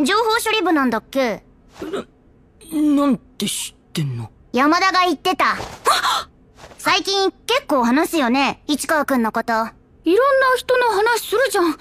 情報処理部なんだっけな、なんて知ってんの山田が言ってた。最近結構話すよね、市川くんのこと。いろんな人の話するじゃん。